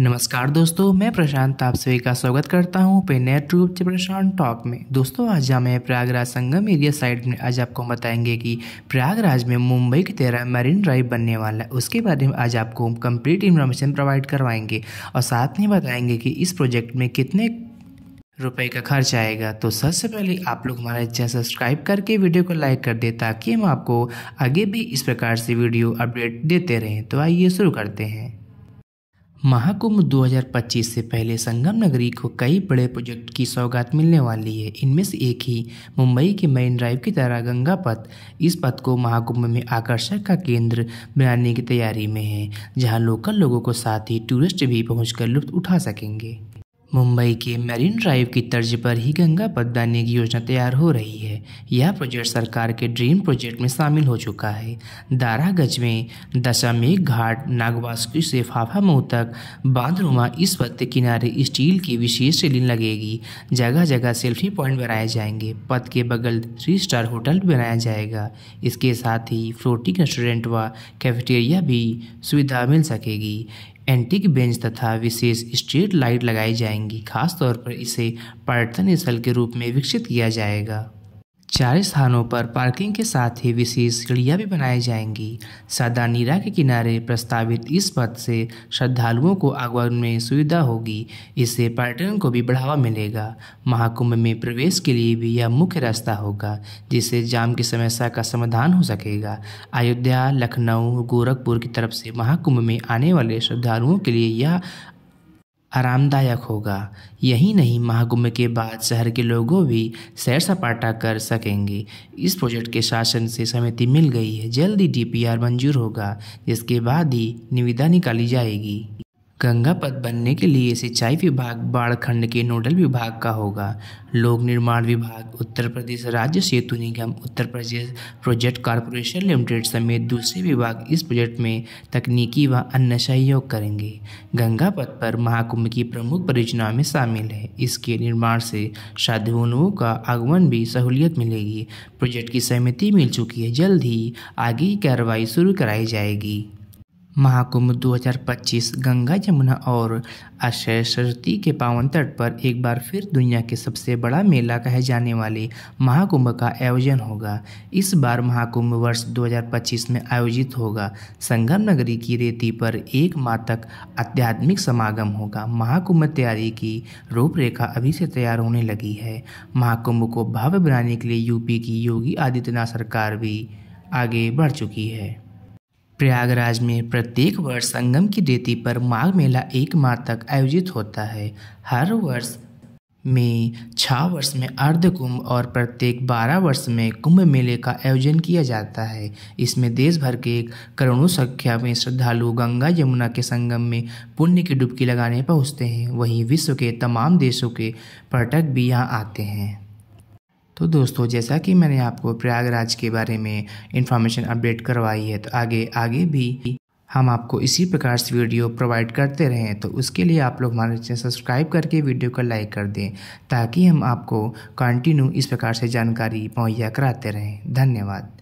नमस्कार दोस्तों मैं प्रशांत आप सभी का स्वागत करता हूं पे नए से प्रशांत टॉक में दोस्तों आज हम हैं प्रयागराज संगम एरिया साइड में आज आपको हम बताएंगे कि प्रयागराज में मुंबई की तरह मरीन ड्राइव बनने वाला है उसके बारे में आज आपको हम कंप्लीट इन्फॉर्मेशन प्रोवाइड करवाएंगे और साथ में बताएंगे कि इस प्रोजेक्ट में कितने रुपए का खर्च आएगा तो सबसे पहले आप लोग हमारे चैनल सब्सक्राइब करके वीडियो को लाइक कर दें ताकि हम आपको आगे भी इस प्रकार से वीडियो अपडेट देते रहें तो आइए शुरू करते हैं महाकुंभ 2025 से पहले संगम नगरी को कई बड़े प्रोजेक्ट की सौगात मिलने वाली है इनमें से एक ही मुंबई के मेन ड्राइव की तरह गंगा पथ इस पथ को महाकुंभ में आकर्षण का केंद्र बनाने की तैयारी में है जहां लोकल लोगों को साथ ही टूरिस्ट भी पहुंचकर लुत्फ उठा सकेंगे मुंबई के मरीन ड्राइव की तर्ज पर ही गंगा बनने की योजना तैयार हो रही है यह प्रोजेक्ट सरकार के ड्रीम प्रोजेक्ट में शामिल हो चुका है दारागज में दशामेघ घाट नागवास्की से फाफा मोह तक बांधरुमा इस वक्त के किनारे स्टील की विशेष रेलिंग लगेगी जगह जगह सेल्फी पॉइंट बनाए जाएंगे पद के बगल थ्री स्टार होटल बनाया जाएगा इसके साथ ही फ्लोटिंग रेस्टोरेंट व कैफेटेरिया भी सुविधा मिल सकेगी एंटिक बेंच तथा विशेष स्ट्रीट लाइट लगाई जाएंगी खासतौर पर इसे पर्यटन स्थल के रूप में विकसित किया जाएगा चार स्थानों पर पार्किंग के साथ ही विशेष सीढ़ियाँ भी बनाई जाएंगी सादा नीरा के किनारे प्रस्तावित इस पथ से श्रद्धालुओं को आगमन में सुविधा होगी इससे पर्यटन को भी बढ़ावा मिलेगा महाकुंभ में प्रवेश के लिए भी यह मुख्य रास्ता होगा जिससे जाम की समस्या का समाधान हो सकेगा अयोध्या लखनऊ गोरखपुर की तरफ से महाकुंभ में आने वाले श्रद्धालुओं के लिए यह आरामदायक होगा यही नहीं महाकुंभ के बाद शहर के लोगों भी सैर सपाटा कर सकेंगे इस प्रोजेक्ट के शासन से समिति मिल गई है जल्द ही डीपीआर मंजूर होगा जिसके बाद ही निविदा निकाली जाएगी गंगा पथ बनने के लिए सिंचाई विभाग बाढ़ खंड के नोडल विभाग का होगा लोक निर्माण विभाग Uttar Pradesh Rajya Setu Nigam Uttar Pradesh project corporation limited समेत दूसरे विभाग इस प्रोजेक्ट में तकनीकी व अन्य सहयोग करेंगे गंगा पथ पर महाकुंभ की प्रमुख परियोजना में शामिल है इसके निर्माण से श्रद्धालुओं का आगमन भी सहूलियत मिलेगी प्रोजेक्ट की सहमति मिल चुकी है जल्द ही आगे की कार्रवाई शुरू कराई जाएगी महाकुंभ 2025 गंगा यमुना और अक्षय सरस्वती के पावन तट पर एक बार फिर दुनिया के सबसे बड़ा मेला कहे जाने वाले महाकुंभ का आयोजन होगा इस बार महाकुंभ वर्ष 2025 में आयोजित होगा संगम नगरी की रेती पर एक माह तक आध्यात्मिक समागम होगा महाकुंभ तैयारी की रूपरेखा अभी से तैयार होने लगी है महाकुंभ को भव्य बनाने के लिए यूपी की योगी आदित्यनाथ सरकार भी आगे बढ़ चुकी है प्रयागराज में प्रत्येक वर्ष संगम की रेती पर माघ मेला एक माह तक आयोजित होता है हर वर्ष में छः वर्ष में अर्ध कुंभ और प्रत्येक बारह वर्ष में कुंभ मेले का आयोजन किया जाता है इसमें देश भर के करोड़ों संख्या में श्रद्धालु गंगा यमुना के संगम में पुण्य की डुबकी लगाने पहुँचते हैं वहीं विश्व के तमाम देशों के पर्यटक भी यहाँ आते हैं तो दोस्तों जैसा कि मैंने आपको प्रयागराज के बारे में इन्फॉर्मेशन अपडेट करवाई है तो आगे आगे भी हम आपको इसी प्रकार से वीडियो प्रोवाइड करते रहें तो उसके लिए आप लोग हमारे चैनल सब्सक्राइब करके वीडियो को लाइक कर दें ताकि हम आपको कंटिन्यू इस प्रकार से जानकारी मुहैया कराते रहें धन्यवाद